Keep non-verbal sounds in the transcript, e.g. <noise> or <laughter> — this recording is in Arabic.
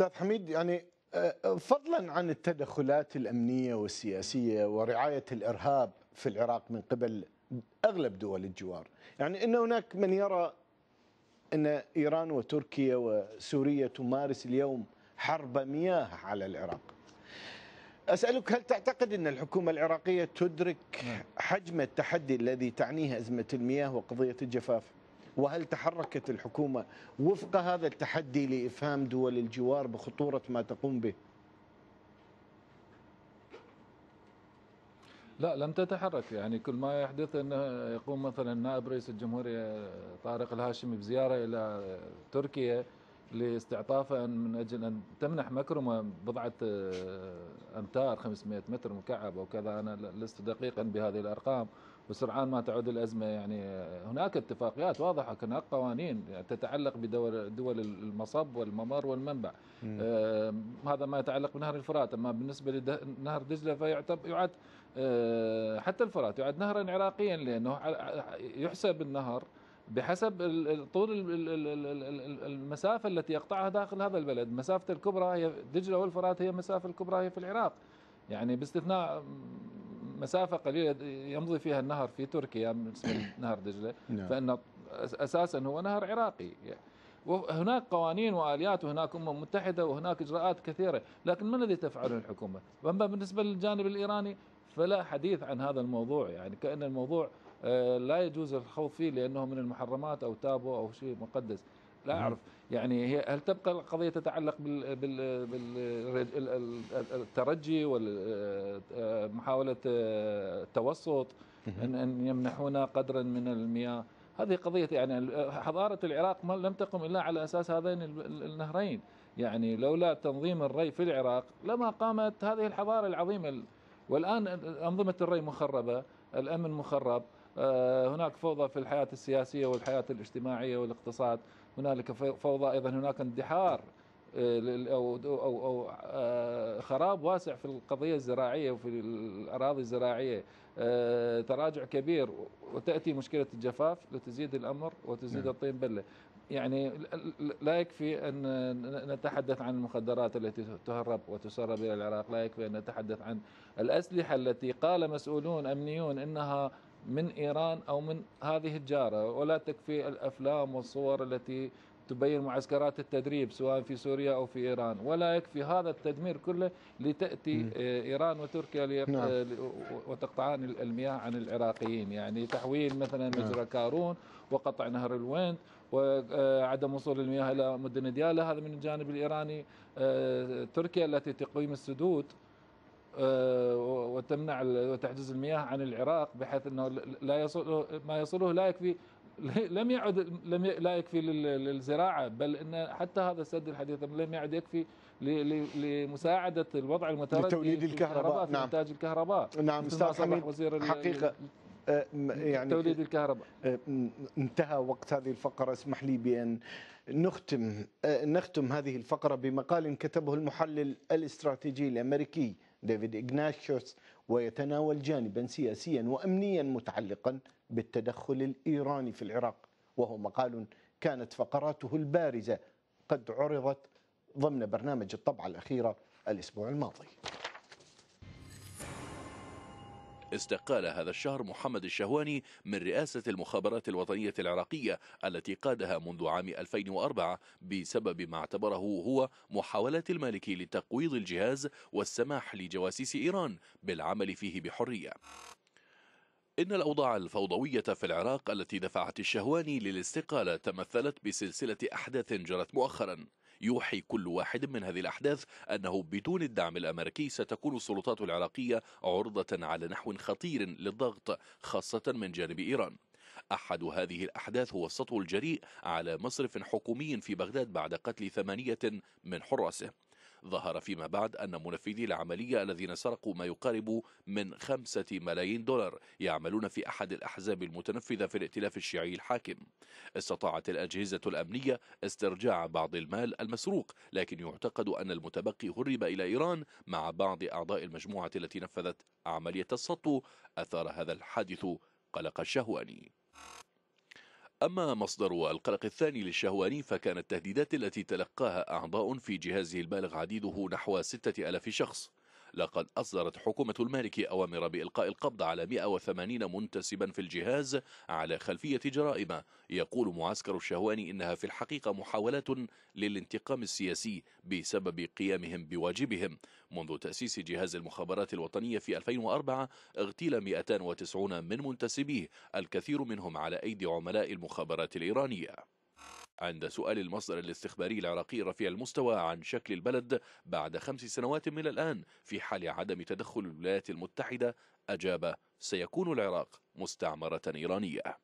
استاذ حميد يعني آه، فضلا عن التدخلات الامنيه والسياسيه ورعايه الارهاب في العراق من قبل اغلب دول الجوار، يعني ان هناك من يرى ان ايران وتركيا وسوريا تمارس اليوم حرب مياه على العراق. اسالك هل تعتقد ان الحكومه العراقيه تدرك نعم. حجم التحدي الذي تعنيه ازمه المياه وقضيه الجفاف؟ وهل تحركت الحكومة وفق هذا التحدي لإفهام دول الجوار بخطورة ما تقوم به لا لم تتحرك يعني كل ما يحدث انه يقوم مثلا نائب رئيس الجمهوريه طارق الهاشمي بزياره الى تركيا لاستعطافه من اجل ان تمنح مكرمه بضعه آه، امتار 500 متر مكعب او كذا انا لست دقيقا بهذه الارقام وسرعان ما تعود الأزمة يعني هناك اتفاقيات واضحة هناك قوانين تتعلق بدول دول المصب والممر والمنبع آه هذا ما يتعلق بنهر الفرات أما بالنسبة لنهر دجلة فيعتبر يعد آه حتى الفرات يعد نهرا عراقيا لأنه يحسب النهر بحسب طول المسافة التي يقطعها داخل هذا البلد مسافة الكبرى هي دجلة والفرات هي المسافه الكبرى هي في العراق يعني باستثناء مسافه قليله يمضي فيها النهر في تركيا اسم <coughs> نهر دجله نعم. فان اساسا هو نهر عراقي وهناك قوانين واليات وهناك امم متحده وهناك اجراءات كثيره، لكن ما الذي تفعله الحكومه؟ واما بالنسبه للجانب الايراني فلا حديث عن هذا الموضوع يعني كان الموضوع آه، لا يجوز الخوض فيه لانه من المحرمات او تابو او شيء مقدس، لا أعرف يعني هي هل تبقى القضية تتعلق بال بال بال الترجي ومحاولة آه، آه، آه، التوسط أن أن يمنحونا قدرا من المياه هذه قضية يعني حضارة العراق ما لم تقم إلا على أساس هذين النهرين يعني لولا تنظيم الري في العراق لما قامت هذه الحضارة العظيمة والآن أنظمة الري مخربة الأمن مخرب هناك فوضى في الحياة السياسية والحياة الاجتماعية والاقتصاد هنالك فوضى ايضا هناك اندحار آه، او او او آه، خراب واسع في القضيه الزراعيه وفي الاراضي الزراعيه آه، تراجع كبير وتاتي مشكله الجفاف لتزيد الامر وتزيد نعم. الطين بله يعني لا يكفي ان نتحدث عن المخدرات التي تهرب وتسرب الى العراق لا يكفي ان نتحدث عن الاسلحه التي قال مسؤولون امنيون انها من إيران أو من هذه الجارة ولا تكفي الأفلام والصور التي تبين معسكرات التدريب سواء في سوريا أو في إيران ولا يكفي هذا التدمير كله لتأتي إيران وتركيا نعم. آه، وتقطعان المياه عن العراقيين يعني تحويل مثلا نعم. مجرى كارون وقطع نهر الويند وعدم آه، وصول المياه إلى مدن ديالى هذا من الجانب الإيراني آه، تركيا التي تقيم السدود آه، وتمنع وتحجز المياه عن العراق بحيث انه لا يصل ما يصله لا يكفي <laughs> لم يعد لم لا يكفي للزراعه بل ان حتى هذا السد الحديث لم يعد يكفي لمساعده الوضع المتردي لتوليد الكهرباء في نعم انتاج الكهرباء نعم استاذ حميد وزير حقيقه آه، يعني توليد الكهرباء آه، انتهى وقت هذه الفقره اسمح لي بان نختم نختم هذه الفقره بمقال كتبه المحلل الاستراتيجي الامريكي ديفيد إغناشيوس ويتناول جانبا سياسيا وأمنيا متعلقا بالتدخل الإيراني في العراق وهو مقال كانت فقراته البارزة قد عرضت ضمن برنامج الطبعة الأخيرة الأسبوع الماضي استقال هذا الشهر محمد الشهواني من رئاسة المخابرات الوطنية العراقية التي قادها منذ عام 2004 بسبب ما اعتبره هو محاولات المالكي لتقويض الجهاز والسماح لجواسيس إيران بالعمل فيه بحرية إن الأوضاع الفوضوية في العراق التي دفعت الشهواني للاستقالة تمثلت بسلسلة أحداث جرت مؤخرا يوحي كل واحد من هذه الأحداث أنه بدون الدعم الأمريكي ستكون السلطات العراقية عرضة على نحو خطير للضغط خاصة من جانب إيران أحد هذه الأحداث هو السطو الجريء على مصرف حكومي في بغداد بعد قتل ثمانية من حراسه ظهر فيما بعد أن منفذي العملية الذين سرقوا ما يقارب من خمسة ملايين دولار يعملون في أحد الأحزاب المتنفذة في الائتلاف الشيعي الحاكم استطاعت الأجهزة الأمنية استرجاع بعض المال المسروق لكن يعتقد أن المتبقي هرب إلى إيران مع بعض أعضاء المجموعة التي نفذت عملية السطو أثار هذا الحادث قلق الشهواني أما مصدر القلق الثاني للشهواني فكان التهديدات التي تلقاها أعضاء في جهازه البالغ عديده نحو ستة ألاف شخص لقد أصدرت حكومة المالك أوامر بإلقاء القبض على 180 منتسبا في الجهاز على خلفية جرائم يقول معسكر الشهواني إنها في الحقيقة محاولات للانتقام السياسي بسبب قيامهم بواجبهم منذ تأسيس جهاز المخابرات الوطنية في 2004 اغتيل 290 من منتسبيه الكثير منهم على أيدي عملاء المخابرات الإيرانية عند سؤال المصدر الاستخباري العراقي رفيع المستوى عن شكل البلد بعد خمس سنوات من الآن في حال عدم تدخل الولايات المتحدة أجاب سيكون العراق مستعمرة إيرانية